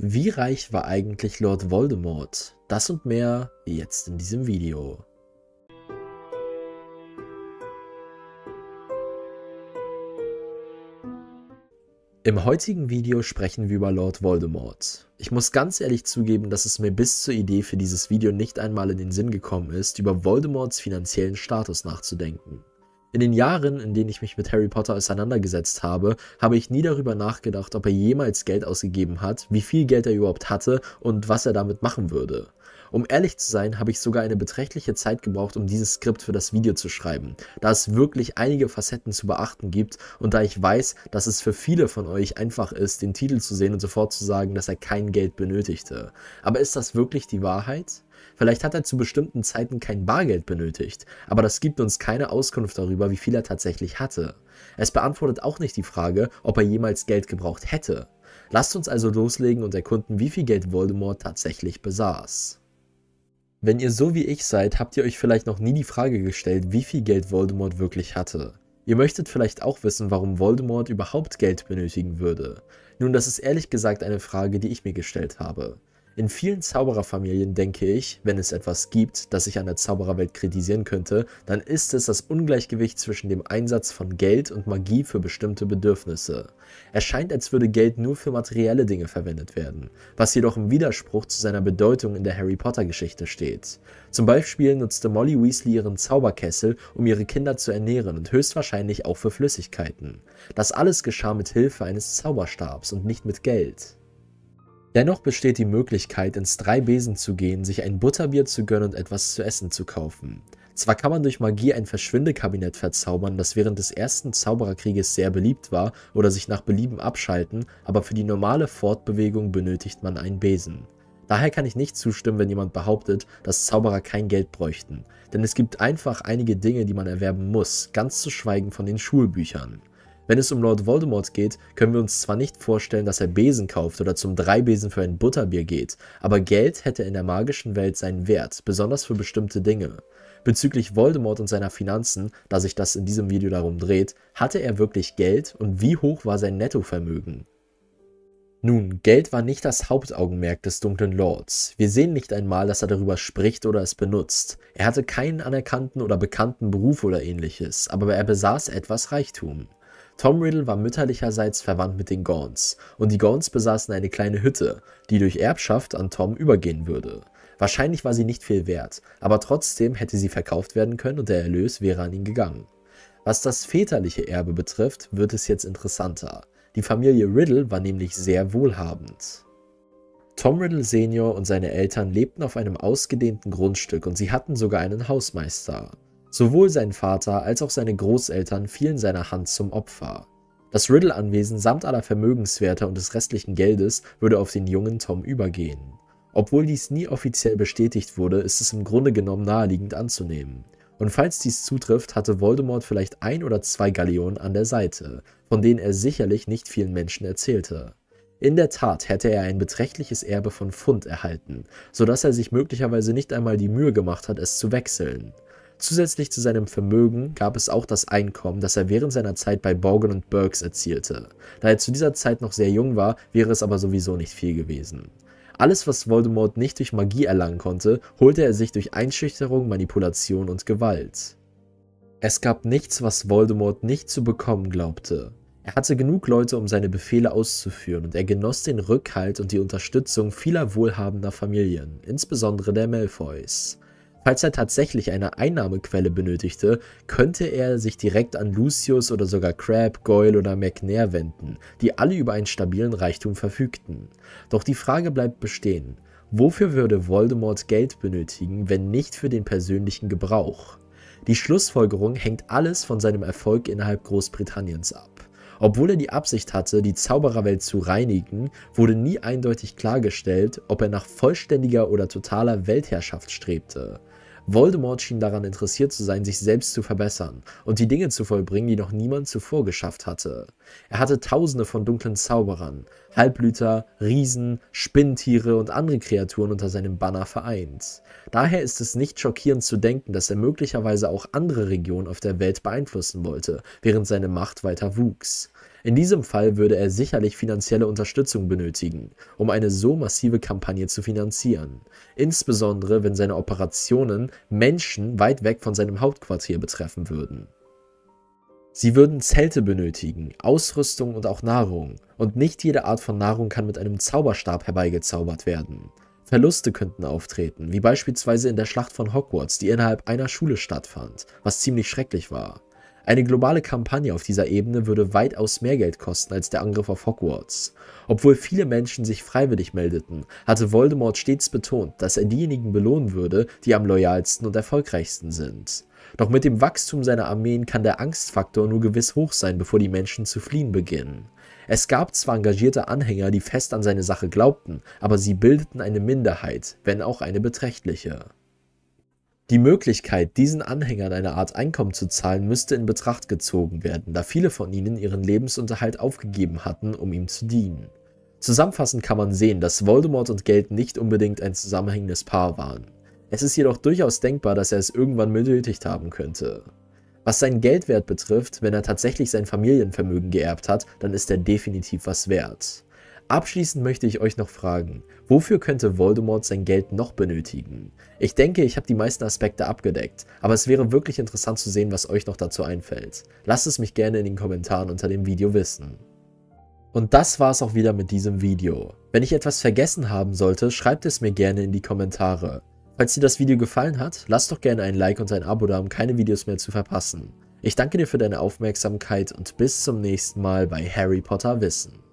Wie reich war eigentlich Lord Voldemort? Das und mehr jetzt in diesem Video. Im heutigen Video sprechen wir über Lord Voldemort. Ich muss ganz ehrlich zugeben, dass es mir bis zur Idee für dieses Video nicht einmal in den Sinn gekommen ist, über Voldemorts finanziellen Status nachzudenken. In den Jahren, in denen ich mich mit Harry Potter auseinandergesetzt habe, habe ich nie darüber nachgedacht, ob er jemals Geld ausgegeben hat, wie viel Geld er überhaupt hatte und was er damit machen würde. Um ehrlich zu sein, habe ich sogar eine beträchtliche Zeit gebraucht, um dieses Skript für das Video zu schreiben, da es wirklich einige Facetten zu beachten gibt und da ich weiß, dass es für viele von euch einfach ist, den Titel zu sehen und sofort zu sagen, dass er kein Geld benötigte. Aber ist das wirklich die Wahrheit? Vielleicht hat er zu bestimmten Zeiten kein Bargeld benötigt, aber das gibt uns keine Auskunft darüber, wie viel er tatsächlich hatte. Es beantwortet auch nicht die Frage, ob er jemals Geld gebraucht hätte. Lasst uns also loslegen und erkunden, wie viel Geld Voldemort tatsächlich besaß. Wenn ihr so wie ich seid, habt ihr euch vielleicht noch nie die Frage gestellt, wie viel Geld Voldemort wirklich hatte. Ihr möchtet vielleicht auch wissen, warum Voldemort überhaupt Geld benötigen würde. Nun, das ist ehrlich gesagt eine Frage, die ich mir gestellt habe. In vielen Zaubererfamilien denke ich, wenn es etwas gibt, das ich an der Zaubererwelt kritisieren könnte, dann ist es das Ungleichgewicht zwischen dem Einsatz von Geld und Magie für bestimmte Bedürfnisse. Es scheint, als würde Geld nur für materielle Dinge verwendet werden, was jedoch im Widerspruch zu seiner Bedeutung in der Harry Potter Geschichte steht. Zum Beispiel nutzte Molly Weasley ihren Zauberkessel, um ihre Kinder zu ernähren und höchstwahrscheinlich auch für Flüssigkeiten. Das alles geschah mit Hilfe eines Zauberstabs und nicht mit Geld. Dennoch besteht die Möglichkeit, ins Drei Besen zu gehen, sich ein Butterbier zu gönnen und etwas zu essen zu kaufen. Zwar kann man durch Magie ein Verschwindekabinett verzaubern, das während des ersten Zaubererkrieges sehr beliebt war, oder sich nach Belieben abschalten, aber für die normale Fortbewegung benötigt man einen Besen. Daher kann ich nicht zustimmen, wenn jemand behauptet, dass Zauberer kein Geld bräuchten, denn es gibt einfach einige Dinge, die man erwerben muss, ganz zu schweigen von den Schulbüchern. Wenn es um Lord Voldemort geht, können wir uns zwar nicht vorstellen, dass er Besen kauft oder zum Dreibesen für ein Butterbier geht, aber Geld hätte in der magischen Welt seinen Wert, besonders für bestimmte Dinge. Bezüglich Voldemort und seiner Finanzen, da sich das in diesem Video darum dreht, hatte er wirklich Geld und wie hoch war sein Nettovermögen? Nun, Geld war nicht das Hauptaugenmerk des dunklen Lords. Wir sehen nicht einmal, dass er darüber spricht oder es benutzt. Er hatte keinen anerkannten oder bekannten Beruf oder ähnliches, aber er besaß etwas Reichtum. Tom Riddle war mütterlicherseits verwandt mit den Gaunts und die Gaunts besaßen eine kleine Hütte, die durch Erbschaft an Tom übergehen würde. Wahrscheinlich war sie nicht viel wert, aber trotzdem hätte sie verkauft werden können und der Erlös wäre an ihn gegangen. Was das väterliche Erbe betrifft, wird es jetzt interessanter. Die Familie Riddle war nämlich sehr wohlhabend. Tom Riddle Senior und seine Eltern lebten auf einem ausgedehnten Grundstück und sie hatten sogar einen Hausmeister. Sowohl sein Vater als auch seine Großeltern fielen seiner Hand zum Opfer. Das Riddle-Anwesen samt aller Vermögenswerte und des restlichen Geldes würde auf den jungen Tom übergehen. Obwohl dies nie offiziell bestätigt wurde, ist es im Grunde genommen naheliegend anzunehmen. Und falls dies zutrifft, hatte Voldemort vielleicht ein oder zwei Galeonen an der Seite, von denen er sicherlich nicht vielen Menschen erzählte. In der Tat hätte er ein beträchtliches Erbe von Pfund erhalten, sodass er sich möglicherweise nicht einmal die Mühe gemacht hat, es zu wechseln. Zusätzlich zu seinem Vermögen gab es auch das Einkommen, das er während seiner Zeit bei Borgen und Burks erzielte. Da er zu dieser Zeit noch sehr jung war, wäre es aber sowieso nicht viel gewesen. Alles, was Voldemort nicht durch Magie erlangen konnte, holte er sich durch Einschüchterung, Manipulation und Gewalt. Es gab nichts, was Voldemort nicht zu bekommen glaubte. Er hatte genug Leute, um seine Befehle auszuführen, und er genoss den Rückhalt und die Unterstützung vieler wohlhabender Familien, insbesondere der Malfoys. Falls er tatsächlich eine Einnahmequelle benötigte, könnte er sich direkt an Lucius oder sogar Crabbe, Goyle oder McNair wenden, die alle über einen stabilen Reichtum verfügten. Doch die Frage bleibt bestehen, wofür würde Voldemort Geld benötigen, wenn nicht für den persönlichen Gebrauch? Die Schlussfolgerung hängt alles von seinem Erfolg innerhalb Großbritanniens ab. Obwohl er die Absicht hatte, die Zaubererwelt zu reinigen, wurde nie eindeutig klargestellt, ob er nach vollständiger oder totaler Weltherrschaft strebte. Voldemort schien daran interessiert zu sein, sich selbst zu verbessern und die Dinge zu vollbringen, die noch niemand zuvor geschafft hatte. Er hatte tausende von dunklen Zauberern, Halblüter, Riesen, Spinnentiere und andere Kreaturen unter seinem Banner vereint. Daher ist es nicht schockierend zu denken, dass er möglicherweise auch andere Regionen auf der Welt beeinflussen wollte, während seine Macht weiter wuchs. In diesem Fall würde er sicherlich finanzielle Unterstützung benötigen, um eine so massive Kampagne zu finanzieren, insbesondere wenn seine Operationen Menschen weit weg von seinem Hauptquartier betreffen würden. Sie würden Zelte benötigen, Ausrüstung und auch Nahrung, und nicht jede Art von Nahrung kann mit einem Zauberstab herbeigezaubert werden. Verluste könnten auftreten, wie beispielsweise in der Schlacht von Hogwarts, die innerhalb einer Schule stattfand, was ziemlich schrecklich war. Eine globale Kampagne auf dieser Ebene würde weitaus mehr Geld kosten als der Angriff auf Hogwarts. Obwohl viele Menschen sich freiwillig meldeten, hatte Voldemort stets betont, dass er diejenigen belohnen würde, die am loyalsten und erfolgreichsten sind. Doch mit dem Wachstum seiner Armeen kann der Angstfaktor nur gewiss hoch sein, bevor die Menschen zu fliehen beginnen. Es gab zwar engagierte Anhänger, die fest an seine Sache glaubten, aber sie bildeten eine Minderheit, wenn auch eine beträchtliche. Die Möglichkeit, diesen Anhängern eine Art Einkommen zu zahlen, müsste in Betracht gezogen werden, da viele von ihnen ihren Lebensunterhalt aufgegeben hatten, um ihm zu dienen. Zusammenfassend kann man sehen, dass Voldemort und Geld nicht unbedingt ein zusammenhängendes Paar waren. Es ist jedoch durchaus denkbar, dass er es irgendwann benötigt haben könnte. Was seinen Geldwert betrifft, wenn er tatsächlich sein Familienvermögen geerbt hat, dann ist er definitiv was wert. Abschließend möchte ich euch noch fragen, wofür könnte Voldemort sein Geld noch benötigen? Ich denke, ich habe die meisten Aspekte abgedeckt, aber es wäre wirklich interessant zu sehen, was euch noch dazu einfällt. Lasst es mich gerne in den Kommentaren unter dem Video wissen. Und das war es auch wieder mit diesem Video. Wenn ich etwas vergessen haben sollte, schreibt es mir gerne in die Kommentare. Falls dir das Video gefallen hat, lass doch gerne ein Like und ein Abo da, um keine Videos mehr zu verpassen. Ich danke dir für deine Aufmerksamkeit und bis zum nächsten Mal bei Harry Potter Wissen.